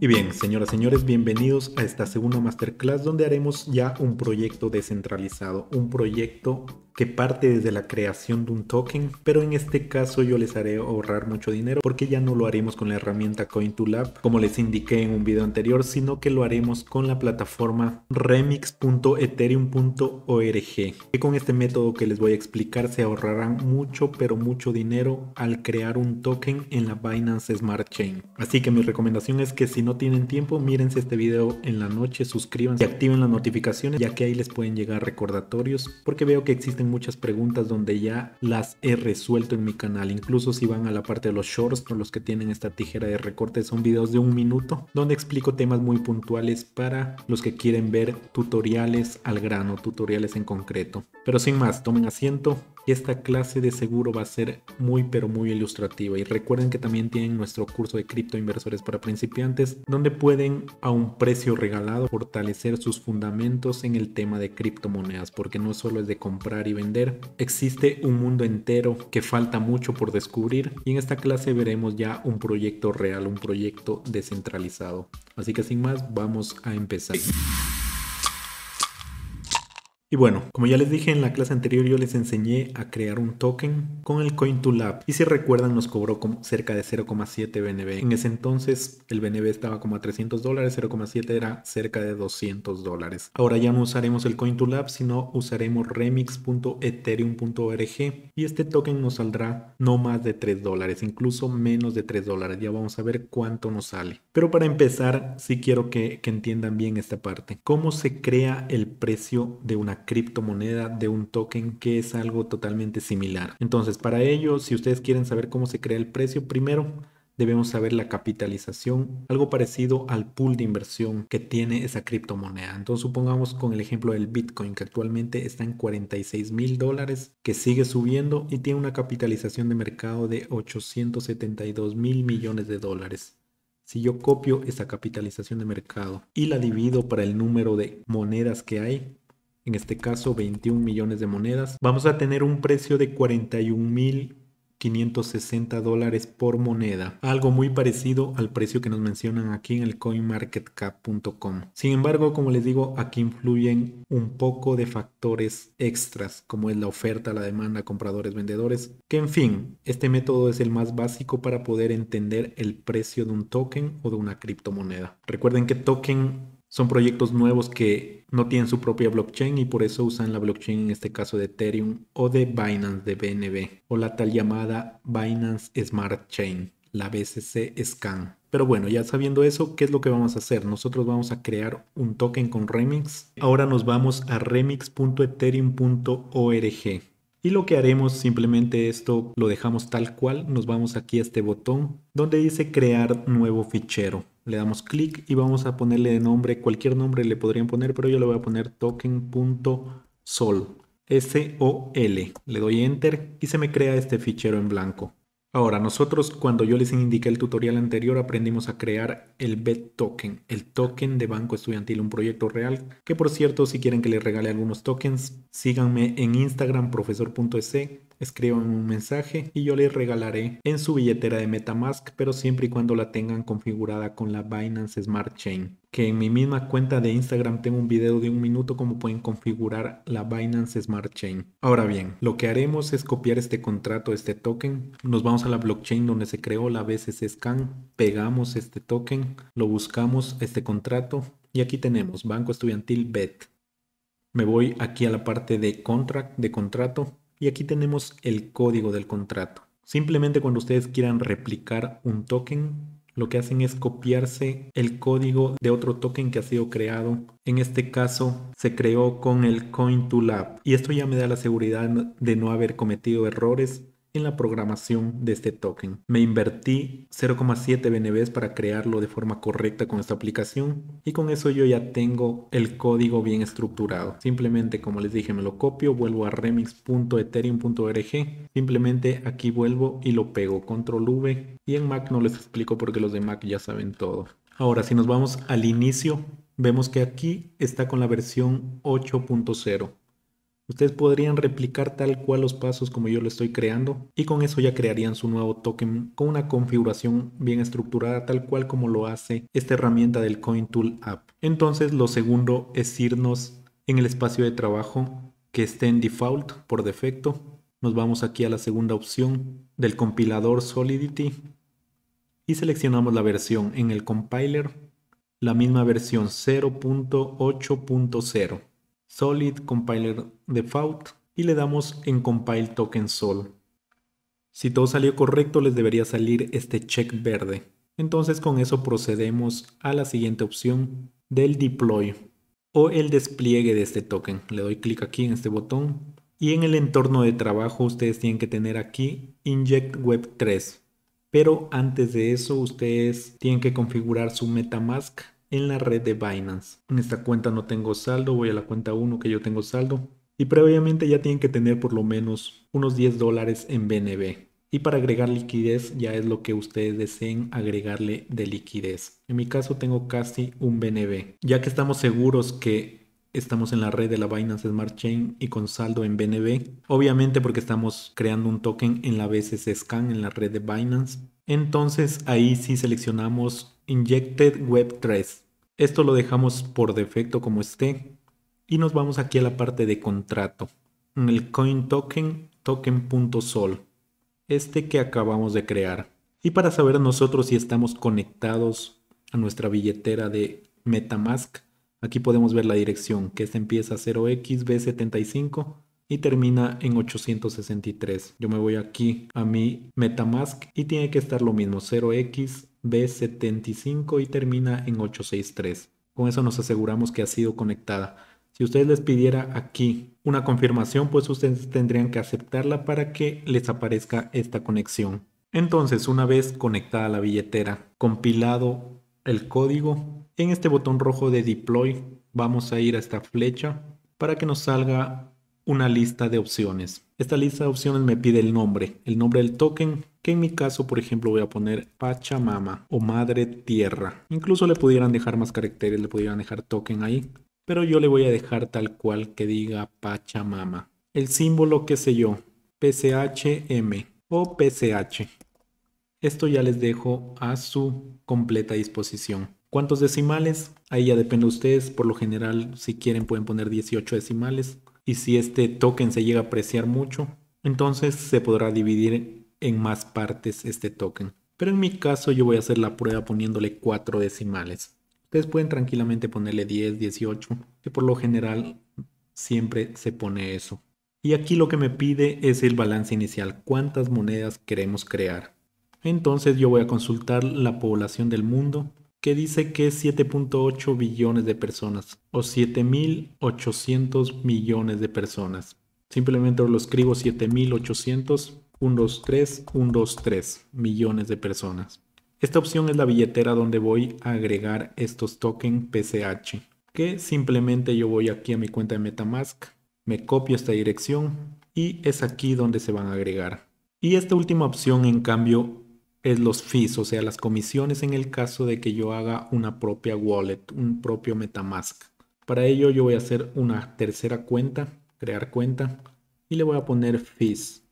Y bien, señoras y señores, bienvenidos a esta segunda masterclass donde haremos ya un proyecto descentralizado, un proyecto que parte desde la creación de un token, pero en este caso yo les haré ahorrar mucho dinero porque ya no lo haremos con la herramienta Coin2Lab, como les indiqué en un video anterior, sino que lo haremos con la plataforma remix.ethereum.org, que con este método que les voy a explicar se ahorrarán mucho, pero mucho dinero al crear un token en la Binance Smart Chain. Así que mi recomendación es que si no tienen tiempo, mírense este video en la noche, suscríbanse y activen las notificaciones, ya que ahí les pueden llegar recordatorios, porque veo que existen muchas preguntas donde ya las he resuelto en mi canal. Incluso si van a la parte de los shorts, con los que tienen esta tijera de recorte, son videos de un minuto donde explico temas muy puntuales para los que quieren ver tutoriales al grano, tutoriales en concreto. Pero sin más, tomen asiento y esta clase de seguro va a ser muy pero muy ilustrativa. Y recuerden que también tienen nuestro curso de cripto inversores para principiantes donde pueden a un precio regalado fortalecer sus fundamentos en el tema de criptomonedas porque no solo es de comprar y vender, existe un mundo entero que falta mucho por descubrir y en esta clase veremos ya un proyecto real, un proyecto descentralizado. Así que sin más, vamos a empezar. Y bueno, como ya les dije en la clase anterior, yo les enseñé a crear un token con el Coin2Lab. Y si recuerdan, nos cobró como cerca de 0,7 BNB. En ese entonces, el BNB estaba como a 300 dólares, 0,7 era cerca de 200 dólares. Ahora ya no usaremos el Coin2Lab, sino usaremos remix.ethereum.org. Y este token nos saldrá no más de 3 dólares, incluso menos de 3 dólares. Ya vamos a ver cuánto nos sale. Pero para empezar, sí quiero que, que entiendan bien esta parte. ¿Cómo se crea el precio de una criptomoneda, de un token, que es algo totalmente similar. Entonces, para ello, si ustedes quieren saber cómo se crea el precio, primero debemos saber la capitalización, algo parecido al pool de inversión que tiene esa criptomoneda. Entonces supongamos con el ejemplo del Bitcoin que actualmente está en 46 mil dólares, que sigue subiendo y tiene una capitalización de mercado de 872 mil millones de dólares. Si yo copio esa capitalización de mercado y la divido para el número de monedas que hay, en este caso 21 millones de monedas, vamos a tener un precio de 41.560 mil dólares por moneda, algo muy parecido al precio que nos mencionan aquí en el coinmarketcap.com. Sin embargo, como les digo, aquí influyen un poco de factores extras, como es la oferta, la demanda, compradores, vendedores, que en fin, este método es el más básico para poder entender el precio de un token o de una criptomoneda. Recuerden que token son proyectos nuevos que no tienen su propia blockchain y por eso usan la blockchain en este caso de Ethereum o de Binance de BNB o la tal llamada Binance Smart Chain, la BCC Scan. Pero bueno, ya sabiendo eso, ¿qué es lo que vamos a hacer? Nosotros vamos a crear un token con Remix. Ahora nos vamos a remix.ethereum.org. Y lo que haremos simplemente esto lo dejamos tal cual, nos vamos aquí a este botón donde dice crear nuevo fichero. Le damos clic y vamos a ponerle de nombre, cualquier nombre le podrían poner, pero yo le voy a poner token.sol. S-O-L. Le doy Enter y se me crea este fichero en blanco. Ahora, nosotros cuando yo les indiqué el tutorial anterior aprendimos a crear el BET token, el token de Banco Estudiantil, un proyecto real, que por cierto, si quieren que les regale algunos tokens, síganme en Instagram profesor.se. Escriban un mensaje y yo les regalaré en su billetera de Metamask, pero siempre y cuando la tengan configurada con la Binance Smart Chain. Que en mi misma cuenta de Instagram tengo un video de un minuto cómo pueden configurar la Binance Smart Chain. Ahora bien, lo que haremos es copiar este contrato, este token. Nos vamos a la blockchain donde se creó la BCC Scan, pegamos este token, lo buscamos, este contrato, y aquí tenemos Banco Estudiantil BET. Me voy aquí a la parte de contract, de contrato, y aquí tenemos el código del contrato. Simplemente cuando ustedes quieran replicar un token, lo que hacen es copiarse el código de otro token que ha sido creado. En este caso se creó con el Coin2Lab y esto ya me da la seguridad de no haber cometido errores en la programación de este token. Me invertí 0,7 BNBs para crearlo de forma correcta con esta aplicación y con eso yo ya tengo el código bien estructurado. Simplemente, como les dije, me lo copio, vuelvo a remix.ethereum.org, simplemente aquí vuelvo y lo pego, control V y en Mac no les explico porque los de Mac ya saben todo. Ahora, si nos vamos al inicio, vemos que aquí está con la versión 8.0. Ustedes podrían replicar tal cual los pasos como yo lo estoy creando y con eso ya crearían su nuevo token con una configuración bien estructurada tal cual como lo hace esta herramienta del Coin Tool App. Entonces lo segundo es irnos en el espacio de trabajo que esté en default por defecto. Nos vamos aquí a la segunda opción del compilador Solidity y seleccionamos la versión en el compiler, la misma versión 0.8.0. Solid Compiler Default y le damos en Compile Token Sol. Si todo salió correcto les debería salir este check verde. Entonces con eso procedemos a la siguiente opción del deploy o el despliegue de este token. Le doy clic aquí en este botón y en el entorno de trabajo ustedes tienen que tener aquí Inject Web 3. Pero antes de eso ustedes tienen que configurar su Metamask en la red de Binance. En esta cuenta no tengo saldo, voy a la cuenta 1 que yo tengo saldo. Y previamente ya tienen que tener por lo menos unos 10 dólares en BNB. Y para agregar liquidez ya es lo que ustedes deseen agregarle de liquidez. En mi caso tengo casi un BNB. Ya que estamos seguros que estamos en la red de la Binance Smart Chain y con saldo en BNB, obviamente porque estamos creando un token en la BCC Scan en la red de Binance. Entonces ahí sí seleccionamos Injected Web 3. Esto lo dejamos por defecto como esté y nos vamos aquí a la parte de contrato, en el coin token token.sol, este que acabamos de crear. Y para saber nosotros si estamos conectados a nuestra billetera de Metamask, aquí podemos ver la dirección, que esta empieza 0xb75 y termina en 863. Yo me voy aquí a mi Metamask y tiene que estar lo mismo, 0x B75 y termina en 863. Con eso nos aseguramos que ha sido conectada. Si ustedes les pidiera aquí una confirmación, pues ustedes tendrían que aceptarla para que les aparezca esta conexión. Entonces, una vez conectada la billetera, compilado el código, en este botón rojo de deploy vamos a ir a esta flecha para que nos salga una lista de opciones. Esta lista de opciones me pide el nombre, el nombre del token, que en mi caso, por ejemplo, voy a poner Pachamama o Madre Tierra. Incluso le pudieran dejar más caracteres, le pudieran dejar token ahí, pero yo le voy a dejar tal cual que diga Pachamama. El símbolo, qué sé yo, PCHM o PCH. Esto ya les dejo a su completa disposición. ¿Cuántos decimales? Ahí ya depende de ustedes. Por lo general, si quieren, pueden poner 18 decimales y si este token se llega a apreciar mucho, entonces se podrá dividir en más partes este token. Pero en mi caso yo voy a hacer la prueba poniéndole 4 decimales. Ustedes pueden tranquilamente ponerle 10, 18, que por lo general siempre se pone eso. Y aquí lo que me pide es el balance inicial, cuántas monedas queremos crear. Entonces yo voy a consultar la población del mundo que dice que es 7.8 billones de personas o 7.800 millones de personas. Simplemente lo escribo 7.800, 1, 2, 3, 1, millones de personas. Esta opción es la billetera donde voy a agregar estos tokens PCH, que simplemente yo voy aquí a mi cuenta de Metamask, me copio esta dirección y es aquí donde se van a agregar. Y esta última opción en cambio es los fees, o sea, las comisiones en el caso de que yo haga una propia wallet, un propio MetaMask. Para ello yo voy a hacer una tercera cuenta, crear cuenta y le voy a poner fees.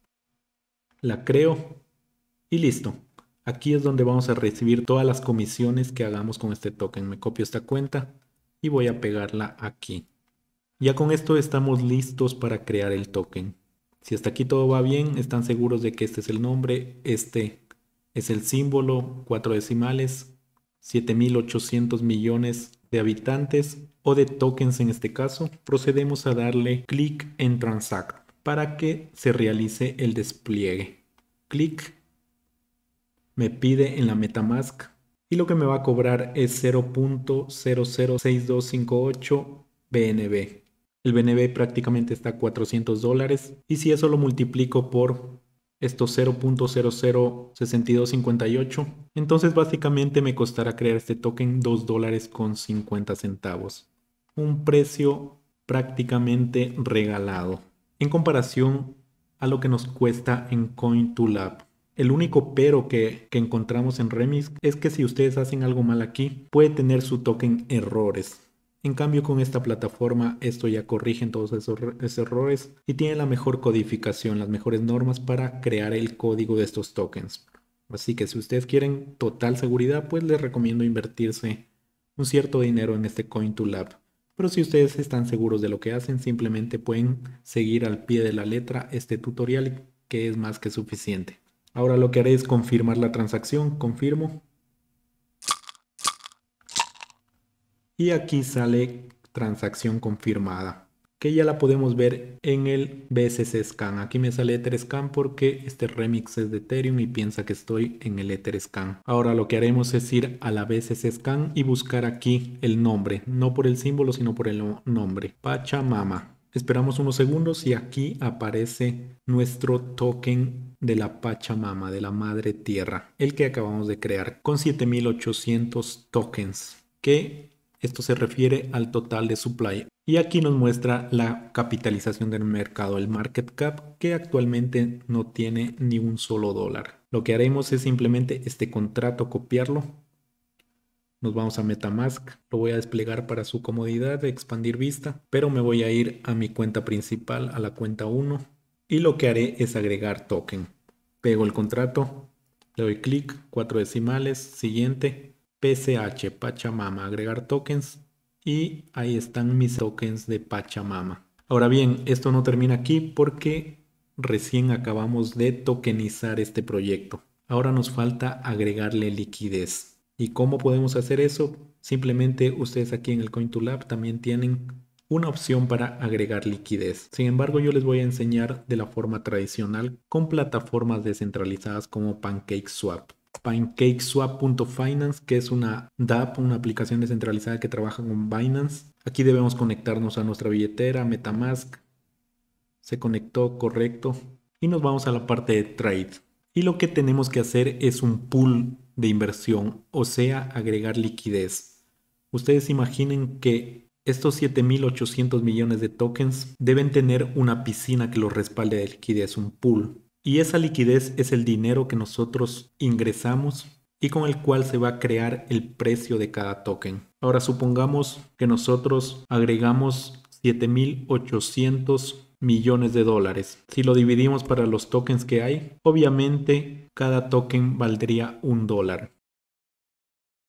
La creo y listo. Aquí es donde vamos a recibir todas las comisiones que hagamos con este token. Me copio esta cuenta y voy a pegarla aquí. Ya con esto estamos listos para crear el token. Si hasta aquí todo va bien, están seguros de que este es el nombre, este es el símbolo, cuatro decimales, 7.800 millones de habitantes o de tokens en este caso, procedemos a darle clic en Transact para que se realice el despliegue. Clic, me pide en la Metamask y lo que me va a cobrar es 0.006258 BNB. El BNB prácticamente está a 400 dólares y si eso lo multiplico por esto 0.006258. Entonces básicamente me costará crear este token 2 dólares con 50 centavos. Un precio prácticamente regalado. En comparación a lo que nos cuesta en Coin2Lab. El único pero que, que encontramos en Remix es que si ustedes hacen algo mal aquí, puede tener su token errores. En cambio, con esta plataforma, esto ya corrige todos esos, errores y tiene la mejor codificación, las mejores normas para crear el código de estos tokens. Así que si ustedes quieren total seguridad, pues les recomiendo invertirse un cierto dinero en este Coin2Lab. Pero si ustedes están seguros de lo que hacen, simplemente pueden seguir al pie de la letra este tutorial que es más que suficiente. Ahora lo que haré es confirmar la transacción, confirmo y aquí sale transacción confirmada que ya la podemos ver en el BSC Scan. Aquí me sale Scan porque este remix es de Ethereum y piensa que estoy en el Scan. Ahora lo que haremos es ir a la BSC Scan y buscar aquí el nombre, no por el símbolo sino por el nombre, Pachamama. Esperamos unos segundos y aquí aparece nuestro token de la Pachamama, de la Madre Tierra, el que acabamos de crear con 7800 tokens que esto se refiere al total de supply. Y aquí nos muestra la capitalización del mercado, el market cap, que actualmente no tiene ni un solo dólar. Lo que haremos es simplemente este contrato copiarlo. Nos vamos a Metamask, lo voy a desplegar para su comodidad de expandir vista, pero me voy a ir a mi cuenta principal, a la cuenta 1, y lo que haré es agregar token. Pego el contrato, le doy clic, cuatro decimales, siguiente, PCH Pachamama, agregar tokens y ahí están mis tokens de Pachamama. Ahora bien, esto no termina aquí porque recién acabamos de tokenizar este proyecto. Ahora nos falta agregarle liquidez. ¿Y cómo podemos hacer eso? Simplemente ustedes aquí en el coin lab también tienen una opción para agregar liquidez. Sin embargo, yo les voy a enseñar de la forma tradicional con plataformas descentralizadas como PancakeSwap. PancakeSwap.finance, que es una DAP, una aplicación descentralizada que trabaja con Binance. Aquí debemos conectarnos a nuestra billetera, Metamask. Se conectó, correcto. Y nos vamos a la parte de trade. Y lo que tenemos que hacer es un pool de inversión, o sea, agregar liquidez. Ustedes imaginen que estos 7.800 millones de tokens deben tener una piscina que los respalde de liquidez, un pool. Y esa liquidez es el dinero que nosotros ingresamos y con el cual se va a crear el precio de cada token. Ahora supongamos que nosotros agregamos 7.800 millones de dólares. Si lo dividimos para los tokens que hay, obviamente cada token valdría un dólar.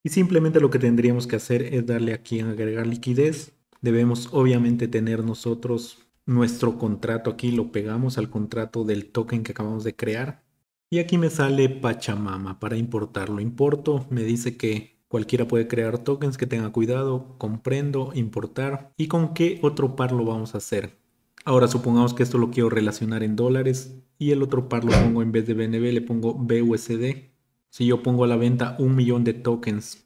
Y simplemente lo que tendríamos que hacer es darle aquí en agregar liquidez. Debemos obviamente tener nosotros nuestro contrato aquí, lo pegamos al contrato del token que acabamos de crear. Y aquí me sale Pachamama para importarlo. Importo, me dice que cualquiera puede crear tokens, que tenga cuidado, comprendo, importar. ¿Y con qué otro par lo vamos a hacer? Ahora supongamos que esto lo quiero relacionar en dólares y el otro par lo pongo en vez de BNB, le pongo BUSD. Si yo pongo a la venta un millón de tokens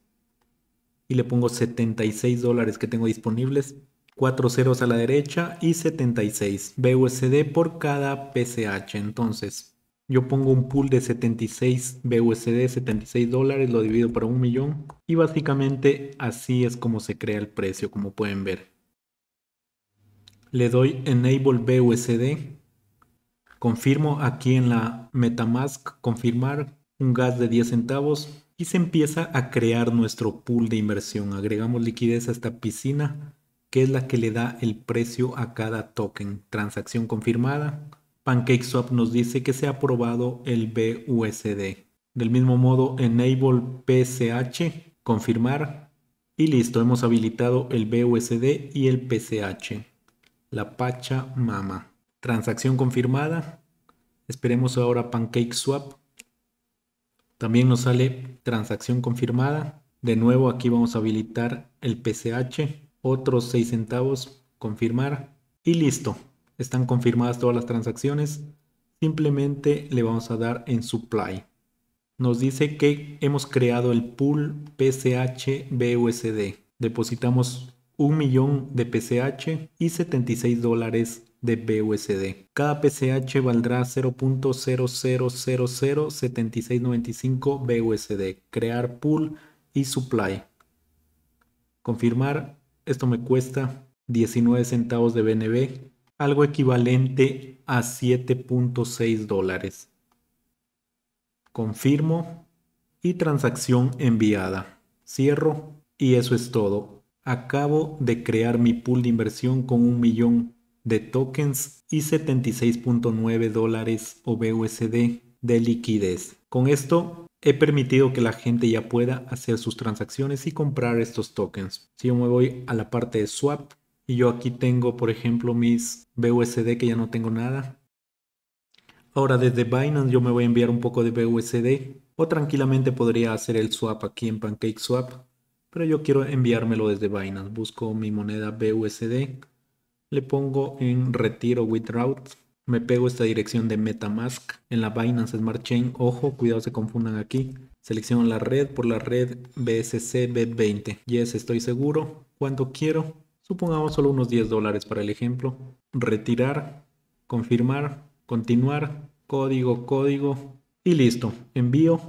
y le pongo 76 dólares que tengo disponibles, 4 ceros a la derecha y 76 BUSD por cada PCH. Entonces, yo pongo un pool de 76 BUSD, 76 dólares, lo divido por un millón y básicamente así es como se crea el precio, como pueden ver. Le doy Enable BUSD, confirmo aquí en la Metamask, confirmar un gas de 10 centavos y se empieza a crear nuestro pool de inversión. Agregamos liquidez a esta piscina que es la que le da el precio a cada token. Transacción confirmada. PancakeSwap nos dice que se ha aprobado el BUSD. Del mismo modo, Enable PCH, confirmar. Y listo, hemos habilitado el BUSD y el PCH. La Pacha Mama. Transacción confirmada. Esperemos ahora PancakeSwap. También nos sale transacción confirmada. De nuevo aquí vamos a habilitar el PCH otros 6 centavos, confirmar y listo. Están confirmadas todas las transacciones. Simplemente le vamos a dar en supply. Nos dice que hemos creado el pool PCH BUSD. Depositamos un millón de psh y 76 dólares de BUSD. Cada PCH valdrá 0.00007695 BUSD. Crear pool y supply. Confirmar esto me cuesta 19 centavos de BNB, algo equivalente a 7.6 dólares. Confirmo y transacción enviada. Cierro y eso es todo. Acabo de crear mi pool de inversión con un millón de tokens y 76.9 dólares o BUSD de liquidez. Con esto he permitido que la gente ya pueda hacer sus transacciones y comprar estos tokens. Si yo me voy a la parte de swap y yo aquí tengo, por ejemplo, mis BUSD que ya no tengo nada. Ahora desde Binance yo me voy a enviar un poco de BUSD o tranquilamente podría hacer el swap aquí en PancakeSwap, pero yo quiero enviármelo desde Binance. Busco mi moneda BUSD, le pongo en retiro withdraw me pego esta dirección de Metamask en la Binance Smart Chain. Ojo, cuidado se confundan aquí. Selecciono la red por la red BSC B20. Yes, estoy seguro. Cuando quiero, supongamos solo unos 10 dólares para el ejemplo. Retirar, confirmar, continuar, código, código y listo. Envío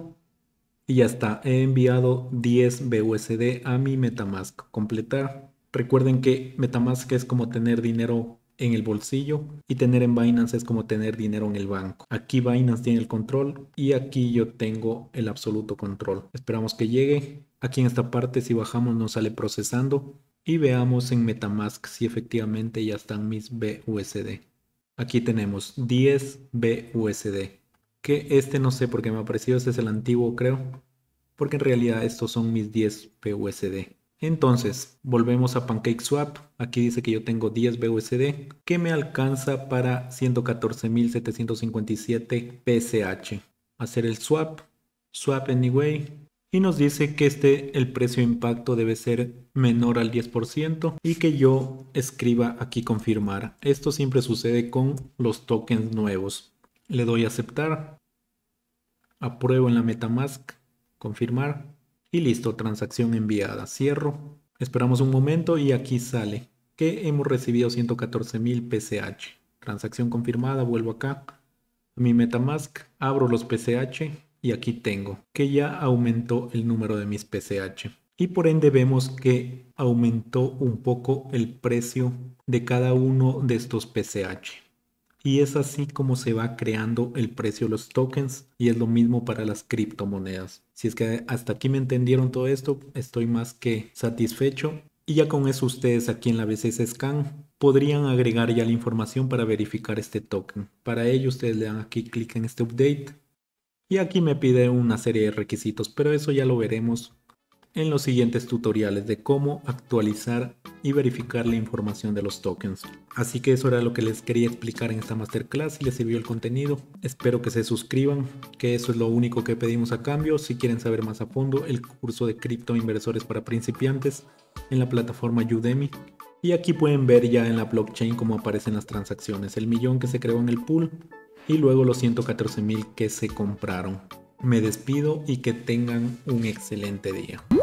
y ya está. He enviado 10 BUSD a mi Metamask. Completar. Recuerden que Metamask es como tener dinero en el bolsillo y tener en Binance es como tener dinero en el banco. Aquí Binance tiene el control y aquí yo tengo el absoluto control. Esperamos que llegue. Aquí en esta parte si bajamos nos sale procesando y veamos en Metamask si efectivamente ya están mis BUSD. Aquí tenemos 10 BUSD. Que este no sé por qué me ha aparecido, este es el antiguo creo. Porque en realidad estos son mis 10 BUSD. Entonces, volvemos a Pancake Swap. Aquí dice que yo tengo 10 BUSD, que me alcanza para 114.757 PSH. Hacer el swap, swap anyway, y nos dice que este el precio impacto debe ser menor al 10% y que yo escriba aquí confirmar. Esto siempre sucede con los tokens nuevos. Le doy a aceptar, apruebo en la MetaMask, confirmar y listo, transacción enviada. Cierro. Esperamos un momento y aquí sale que hemos recibido 114.000 PCH. Transacción confirmada, vuelvo acá a mi Metamask, abro los PCH y aquí tengo que ya aumentó el número de mis PCH. Y por ende vemos que aumentó un poco el precio de cada uno de estos PCH. Y es así como se va creando el precio de los tokens y es lo mismo para las criptomonedas. Si es que hasta aquí me entendieron todo esto, estoy más que satisfecho. Y ya con eso ustedes aquí en la BCS Scan podrían agregar ya la información para verificar este token. Para ello ustedes le dan aquí clic en este update. Y aquí me pide una serie de requisitos, pero eso ya lo veremos en los siguientes tutoriales de cómo actualizar y verificar la información de los tokens. Así que eso era lo que les quería explicar en esta masterclass. y les sirvió el contenido, espero que se suscriban, que eso es lo único que pedimos a cambio. Si quieren saber más a fondo, el curso de cripto inversores para principiantes en la plataforma Udemy. Y aquí pueden ver ya en la blockchain cómo aparecen las transacciones, el millón que se creó en el pool y luego los 114 mil que se compraron. Me despido y que tengan un excelente día.